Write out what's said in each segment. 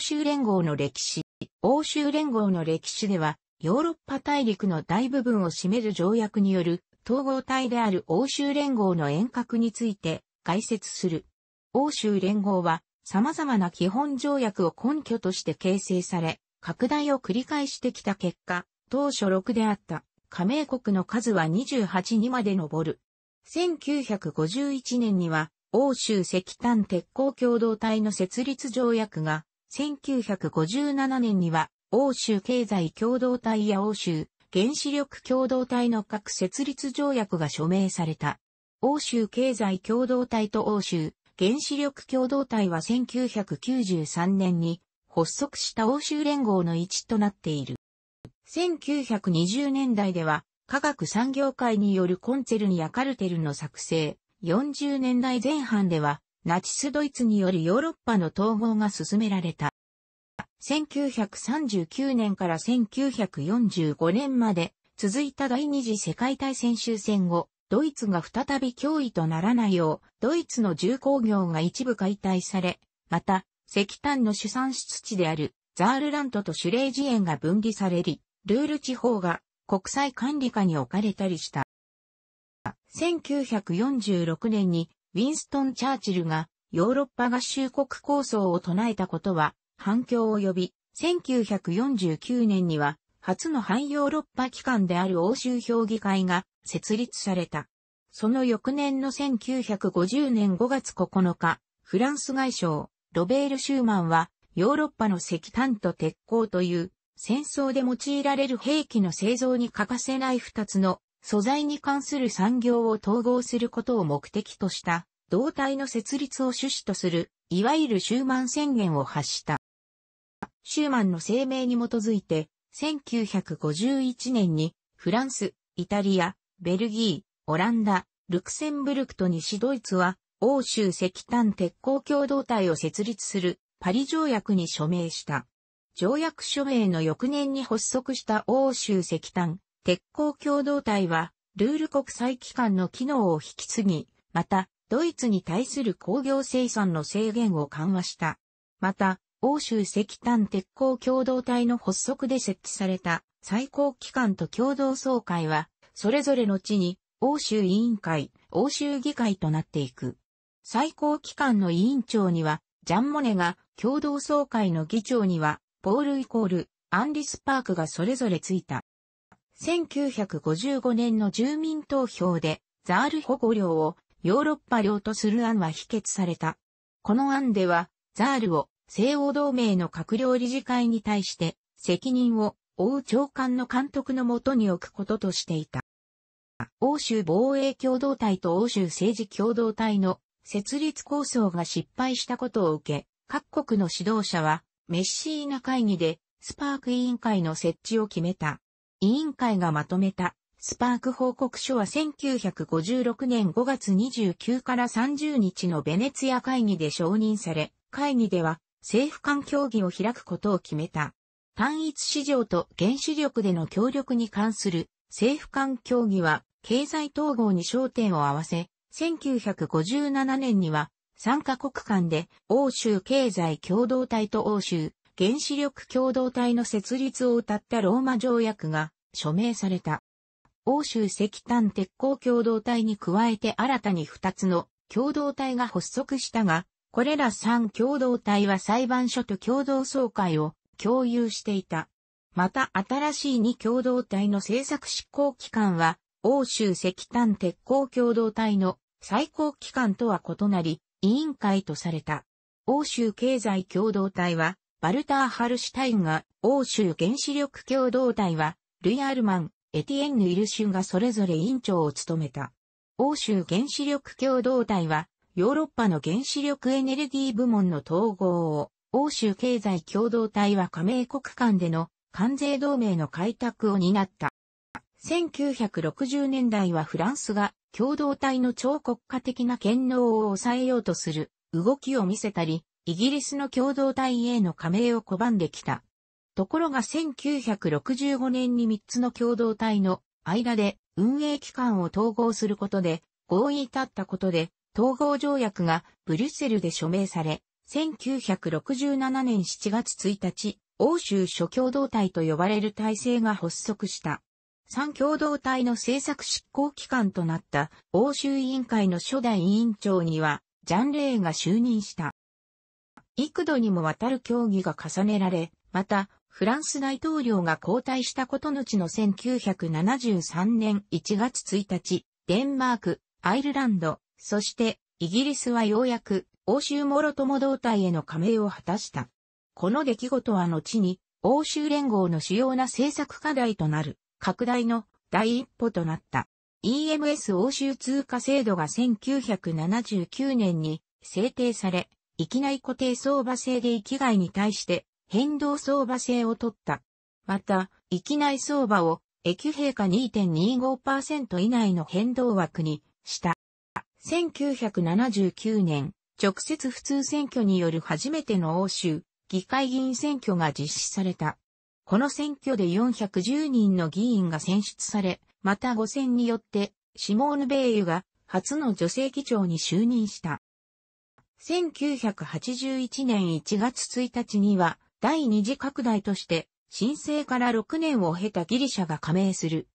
州連合の歴史。欧州連合の歴史では、ヨーロッパ大陸の大部分を占める条約による統合体である欧州連合の遠隔について解説する。欧州連合は様々な基本条約を根拠として形成され、拡大を繰り返してきた結果、当初6であった加盟国の数は28にまで上る。1951年には、欧州石炭鉄鋼共同体の設立条約が1957年には、欧州経済共同体や欧州原子力共同体の各設立条約が署名された。欧州経済共同体と欧州原子力共同体は1993年に発足した欧州連合の一となっている。1920年代では科学産業界によるコンツェルニアカルテルの作成、40年代前半ではナチスドイツによりヨーロッパの統合が進められた。1939年から1945年まで続いた第二次世界大戦終戦後、ドイツが再び脅威とならないよう、ドイツの重工業が一部解体され、また、石炭の主産出地であるザールラントとシュレージエンが分離されり、ルール地方が国際管理下に置かれたりした。1946年にウィンストン・チャーチルがヨーロッパ合衆国構想を唱えたことは反響を呼び、1949年には初の反ヨーロッパ機関である欧州評議会が設立された。その翌年の1950年5月9日、フランス外相、ロベール・シューマンは、ヨーロッパの石炭と鉄鋼という、戦争で用いられる兵器の製造に欠かせない二つの素材に関する産業を統合することを目的とした、同体の設立を趣旨とする、いわゆるシューマン宣言を発した。シューマンの声明に基づいて、1951年に、フランス、イタリア、ベルギー、オランダ、ルクセンブルクと西ドイツは、欧州石炭鉄鋼共同体を設立するパリ条約に署名した。条約署名の翌年に発足した欧州石炭鉄鋼共同体は、ルール国際機関の機能を引き継ぎ、また、ドイツに対する工業生産の制限を緩和した。また、欧州石炭鉄鋼共同体の発足で設置された最高機関と共同総会は、それぞれの地に欧州委員会、欧州議会となっていく。最高機関の委員長には、ジャン・モネが、共同総会の議長には、ポールイコール、アンリス・パークがそれぞれついた。1955年の住民投票で、ザール保護領をヨーロッパ領とする案は否決された。この案では、ザールを西欧同盟の閣僚理事会に対して責任を負う長官の監督のもとに置くこととしていた。欧州防衛共同体と欧州政治共同体の設立構想が失敗したことを受け、各国の指導者はメッシーナ会議でスパーク委員会の設置を決めた。委員会がまとめたスパーク報告書は1956年5月29から30日のベネツィア会議で承認され、会議では政府間協議を開くことを決めた。単一市場と原子力での協力に関する政府間協議は経済統合に焦点を合わせ、1957年には参カ国間で欧州経済共同体と欧州原子力共同体の設立を謳ったローマ条約が署名された。欧州石炭鉄鋼共同体に加えて新たに2つの共同体が発足したが、これら3共同体は裁判所と共同総会を共有していた。また新しい2共同体の政策執行機関は、欧州石炭鉄鋼共同体の最高機関とは異なり、委員会とされた。欧州経済共同体は、バルター・ハルシュタインが、欧州原子力共同体は、ルイ・アルマン、エティエンヌ・イルシュがそれぞれ委員長を務めた。欧州原子力共同体は、ヨーロッパの原子力エネルギー部門の統合を、欧州経済共同体は加盟国間での関税同盟の開拓を担った。1960年代はフランスが共同体の超国家的な権能を抑えようとする動きを見せたり、イギリスの共同体への加盟を拒んできた。ところが1965年に3つの共同体の間で運営機関を統合することで合意至ったことで統合条約がブリュッセルで署名され、1967年7月1日、欧州諸共同体と呼ばれる体制が発足した。三共同体の政策執行機関となった欧州委員会の初代委員長には、ジャン・レーが就任した。幾度にもわたる協議が重ねられ、また、フランス大統領が交代したことのちの1973年1月1日、デンマーク、アイルランド、そしてイギリスはようやく欧州諸友同体への加盟を果たした。この出来事は後に欧州連合の主要な政策課題となる拡大の第一歩となった。EMS 欧州通貨制度が1979年に制定され、域内固定相場制で域外に対して変動相場制を取った。また、域内相場を駅平価2.25%以内の変動枠にした。1979年、直接普通選挙による初めての欧州議会議員選挙が実施された。この選挙で410人の議員が選出され、また5選によってシモーヌ・ベイユが初の女性議長に就任した。1981年1月1日には、第二次拡大として、申請から6年を経たギリシャが加盟する。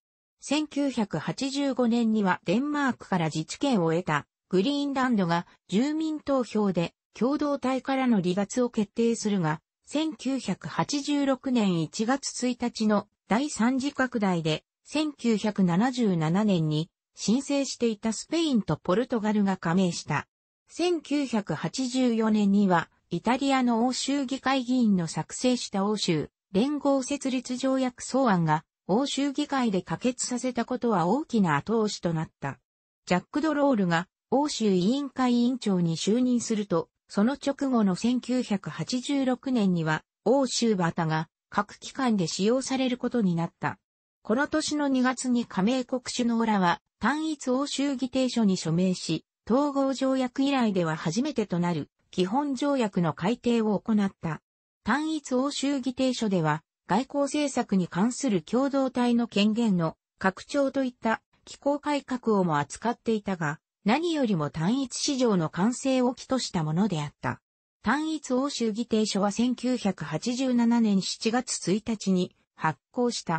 1985年にはデンマークから自治権を得たグリーンランドが住民投票で共同体からの離脱を決定するが、1986年1月1日の第三次拡大で、1977年に申請していたスペインとポルトガルが加盟した。1984年には、イタリアの欧州議会議員の作成した欧州連合設立条約草案が欧州議会で可決させたことは大きな後押しとなった。ジャック・ドロールが欧州委員会委員長に就任すると、その直後の1986年には欧州バタが各機関で使用されることになった。この年の2月に加盟国首脳らは単一欧州議定書に署名し、統合条約以来では初めてとなる基本条約の改定を行った。単一欧州議定書では、外交政策に関する共同体の権限の拡張といった機構改革をも扱っていたが、何よりも単一市場の完成を期としたものであった。単一欧州議定書は1987年7月1日に発行した。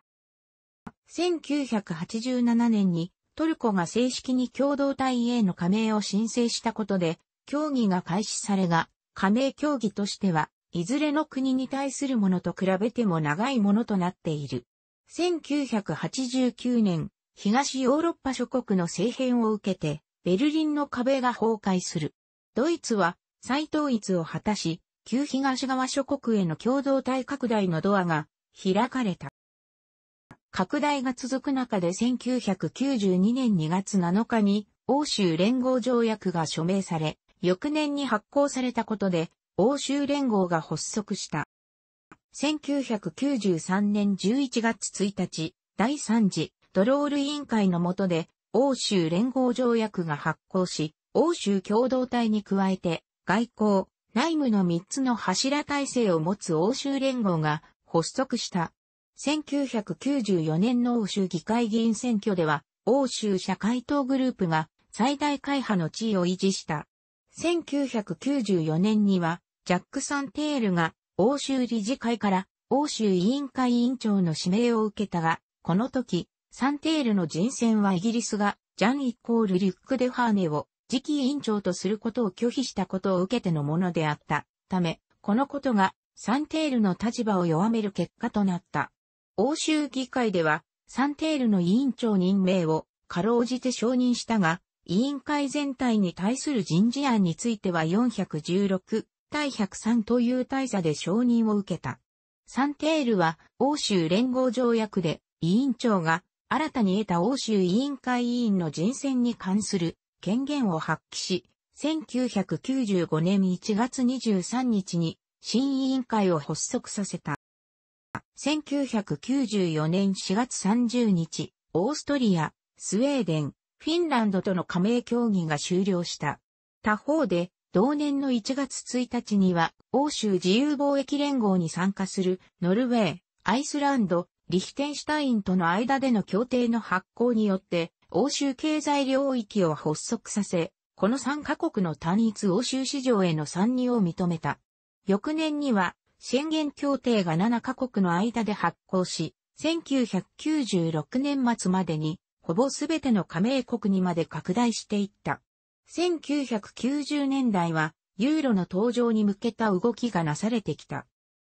1987年にトルコが正式に共同体への加盟を申請したことで、協議が開始されが、加盟協議としては、いずれの国に対するものと比べても長いものとなっている。1989年、東ヨーロッパ諸国の政変を受けて、ベルリンの壁が崩壊する。ドイツは再統一を果たし、旧東側諸国への共同体拡大のドアが開かれた。拡大が続く中で1992年2月7日に欧州連合条約が署名され、翌年に発行されたことで欧州連合が発足した。1993年11月1日、第3次ドロール委員会の下で欧州連合条約が発行し、欧州共同体に加えて外交、内務の3つの柱体制を持つ欧州連合が発足した。1994年の欧州議会議員選挙では、欧州社会党グループが最大会派の地位を維持した。1994年には、ジャック・サンテールが欧州理事会から欧州委員会委員長の指名を受けたが、この時、サンテールの人選はイギリスがジャン・イコール・リュック・デ・ハーネを次期委員長とすることを拒否したことを受けてのものであったため、このことがサンテールの立場を弱める結果となった。欧州議会では、サンテールの委員長任命を、かろうじて承認したが、委員会全体に対する人事案については416対103という大差で承認を受けた。サンテールは欧州連合条約で委員長が新たに得た欧州委員会委員の人選に関する権限を発揮し、1995年1月23日に新委員会を発足させた。1994年4月30日、オーストリア、スウェーデン、フィンランドとの加盟協議が終了した。他方で、同年の1月1日には、欧州自由貿易連合に参加する、ノルウェー、アイスランド、リヒテンシュタインとの間での協定の発行によって、欧州経済領域を発足させ、この3カ国の単一欧州市場への参入を認めた。翌年には、宣言協定が7カ国の間で発行し、1996年末までに、ほぼすべての加盟国にまで拡大していった。1990年代は、ユーロの登場に向けた動きがなされてきた。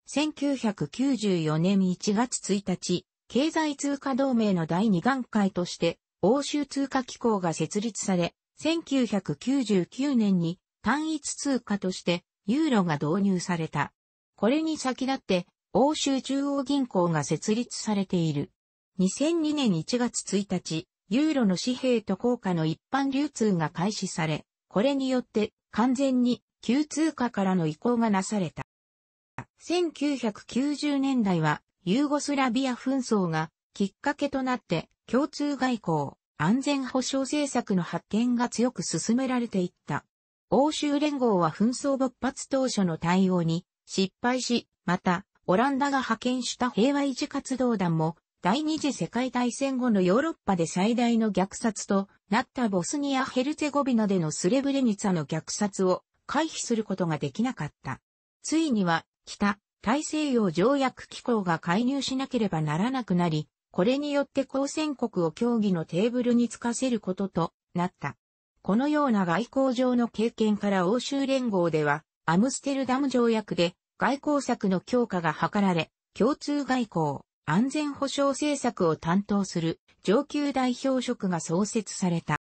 1994年1月1日、経済通貨同盟の第2段階として、欧州通貨機構が設立され、1999年に単一通貨としてユーロが導入された。これに先立って、欧州中央銀行が設立されている。2002年1月1日、ユーロの紙幣と硬貨の一般流通が開始され、これによって完全に旧通貨からの移行がなされた。1990年代はユーゴスラビア紛争がきっかけとなって共通外交、安全保障政策の発展が強く進められていった。欧州連合は紛争勃発当初の対応に失敗し、また、オランダが派遣した平和維持活動団も、第二次世界大戦後のヨーロッパで最大の虐殺となったボスニア・ヘルツェゴビナでのスレブレニツァの虐殺を回避することができなかった。ついには、北、大西洋条約機構が介入しなければならなくなり、これによって交戦国を協議のテーブルにつかせることとなった。このような外交上の経験から欧州連合では、アムステルダム条約で外交策の強化が図られ、共通外交、安全保障政策を担当する上級代表職が創設された。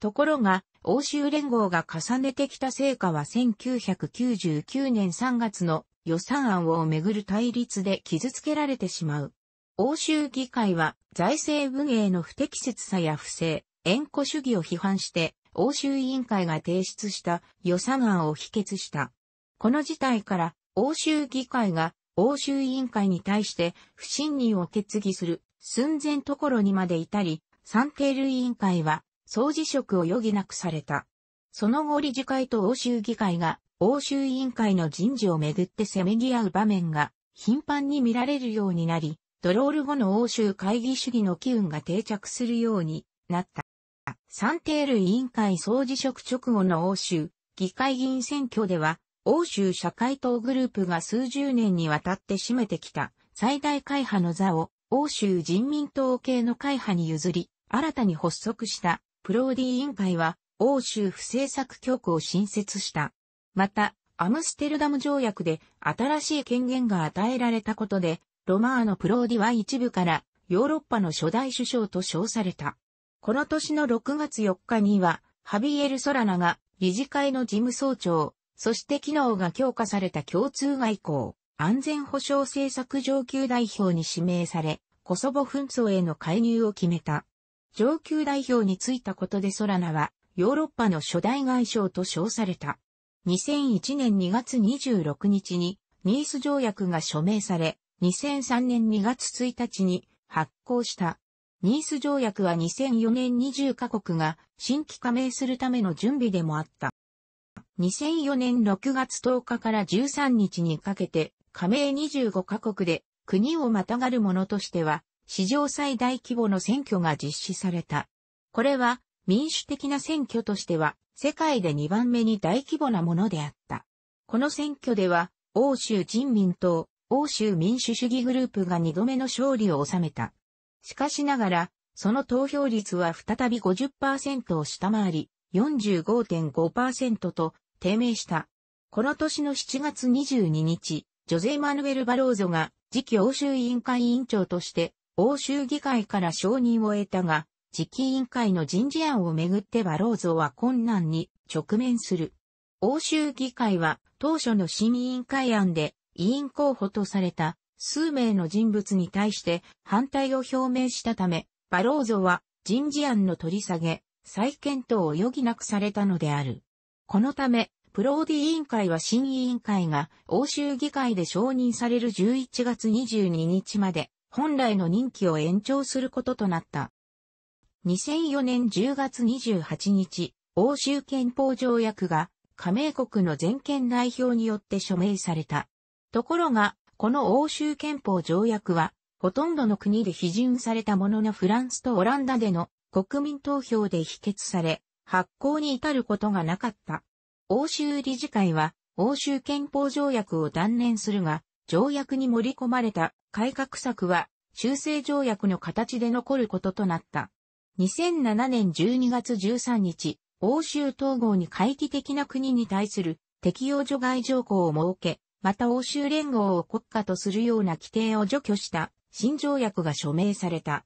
ところが、欧州連合が重ねてきた成果は1999年3月の予算案をめぐる対立で傷つけられてしまう。欧州議会は財政運営の不適切さや不正、縁故主義を批判して欧州委員会が提出した予算案を否決した。この事態から欧州議会が欧州委員会に対して不信任を決議する寸前ところにまで至り、サンテール委員会は総辞職を余儀なくされた。その後理事会と欧州議会が欧州委員会の人事をめぐってせめぎ合う場面が頻繁に見られるようになり、ドロール後の欧州会議主義の機運が定着するようになった。サンテール委員会総辞職直後の欧州議会議員選挙では欧州社会党グループが数十年にわたって占めてきた最大会派の座を欧州人民党系の会派に譲り、新たに発足したプローディ委員会は欧州不政策局を新設した。また、アムステルダム条約で新しい権限が与えられたことで、ロマーノ・プローディは一部からヨーロッパの初代首相と称された。この年の6月4日には、ハビエル・ソラナが理事会の事務総長、そして機能が強化された共通外交、安全保障政策上級代表に指名され、コソボ紛争への介入を決めた。上級代表に就いたことでソラナは、ヨーロッパの初代外相と称された。2001年2月26日に、ニース条約が署名され、2003年2月1日に発効した。ニース条約は2004年20カ国が新規加盟するための準備でもあった。2004年6月10日から13日にかけて、加盟25カ国で国をまたがるものとしては、史上最大規模の選挙が実施された。これは民主的な選挙としては、世界で2番目に大規模なものであった。この選挙では、欧州人民党、欧州民主主義グループが2度目の勝利を収めた。しかしながら、その投票率は再び50%を下回り、45.5%と低迷した。この年の7月22日、ジョゼ・マヌエル・バローゾが次期欧州委員会委員長として欧州議会から承認を得たが、次期委員会の人事案をめぐってバローゾは困難に直面する。欧州議会は当初の新委員会案で委員候補とされた数名の人物に対して反対を表明したため、バローゾは人事案の取り下げ、再検討を余儀なくされたのである。このため、プローディ委員会は新委員会が欧州議会で承認される11月22日まで本来の任期を延長することとなった。2004年10月28日、欧州憲法条約が加盟国の全権代表によって署名された。ところが、この欧州憲法条約は、ほとんどの国で批准されたもののフランスとオランダでの国民投票で否決され、発行に至ることがなかった。欧州理事会は、欧州憲法条約を断念するが、条約に盛り込まれた改革策は、修正条約の形で残ることとなった。2007年12月13日、欧州統合に回帰的な国に対する適用除外条項を設け、また欧州連合を国家とするような規定を除去した新条約が署名された。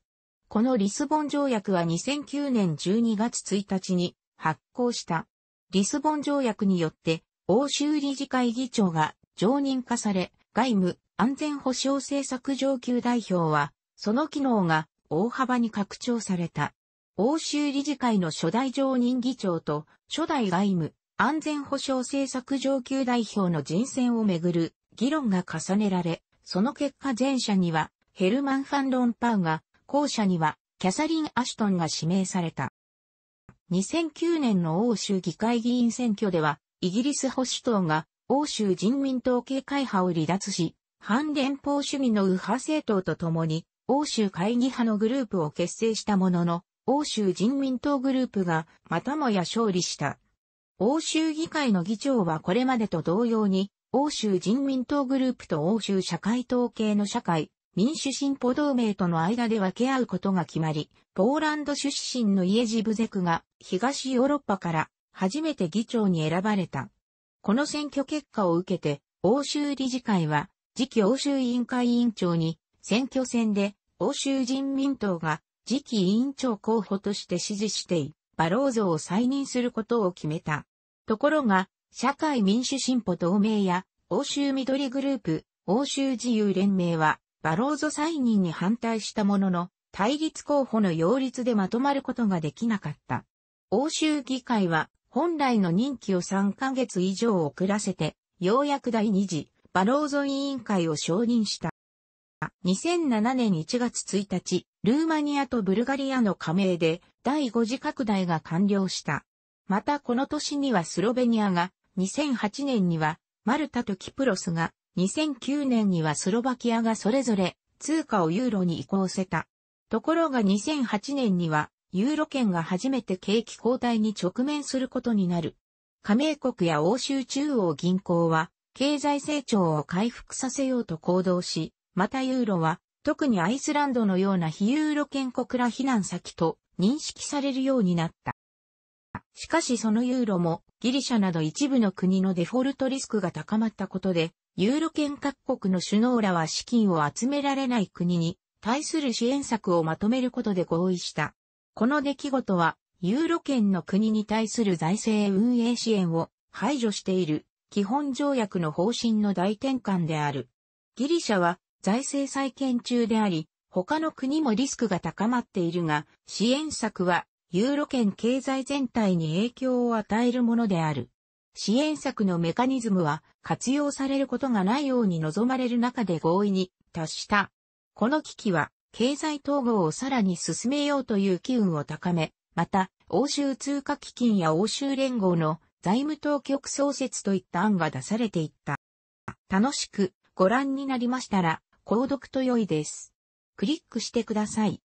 このリスボン条約は2009年12月1日に発効した。リスボン条約によって、欧州理事会議長が常任化され、外務、安全保障政策上級代表は、その機能が大幅に拡張された。欧州理事会の初代常任議長と初代外務、安全保障政策上級代表の人選をめぐる議論が重ねられ、その結果前者にはヘルマン・ファン・ロンパウが後者には、キャサリン・アシュトンが指名された。2009年の欧州議会議員選挙では、イギリス保守党が欧州人民党系会派を離脱し、反連邦主義の右派政党と共に、欧州会議派のグループを結成したものの、欧州人民党グループがまたもや勝利した。欧州議会の議長はこれまでと同様に、欧州人民党グループと欧州社会党系の社会民主進歩同盟との間で分け合うことが決まり、ポーランド出身のイエジ・ブゼクが東ヨーロッパから初めて議長に選ばれた。この選挙結果を受けて、欧州理事会は次期欧州委員会委員長に選挙戦で欧州人民党が次期委員長候補として支持してい、バローゾを再任することを決めた。ところが、社会民主進歩同盟や欧州緑グループ、欧州自由連盟はバローゾ再任に反対したものの、対立候補の擁立でまとまることができなかった。欧州議会は、本来の任期を3ヶ月以上遅らせて、ようやく第2次、バローゾ委員会を承認した。2007年1月1日、ルーマニアとブルガリアの加盟で第5次拡大が完了した。またこの年にはスロベニアが、2008年にはマルタとキプロスが2009年にはスロバキアがそれぞれ通貨をユーロに移行せた。ところが2008年にはユーロ圏が初めて景気交代に直面することになる。加盟国や欧州中央銀行は経済成長を回復させようと行動し、またユーロは特にアイスランドのような非ユーロ圏国ら避難先と認識されるようになった。しかしそのユーロもギリシャなど一部の国のデフォルトリスクが高まったことでユーロ圏各国の首脳らは資金を集められない国に対する支援策をまとめることで合意した。この出来事は、ユーロ圏の国に対する財政運営支援を排除している基本条約の方針の大転換である。ギリシャは財政再建中であり、他の国もリスクが高まっているが、支援策はユーロ圏経済全体に影響を与えるものである。支援策のメカニズムは活用されることがないように望まれる中で合意に達した。この危機は経済統合をさらに進めようという機運を高め、また欧州通貨基金や欧州連合の財務当局創設といった案が出されていった。楽しくご覧になりましたら、購読と良いです。クリックしてください。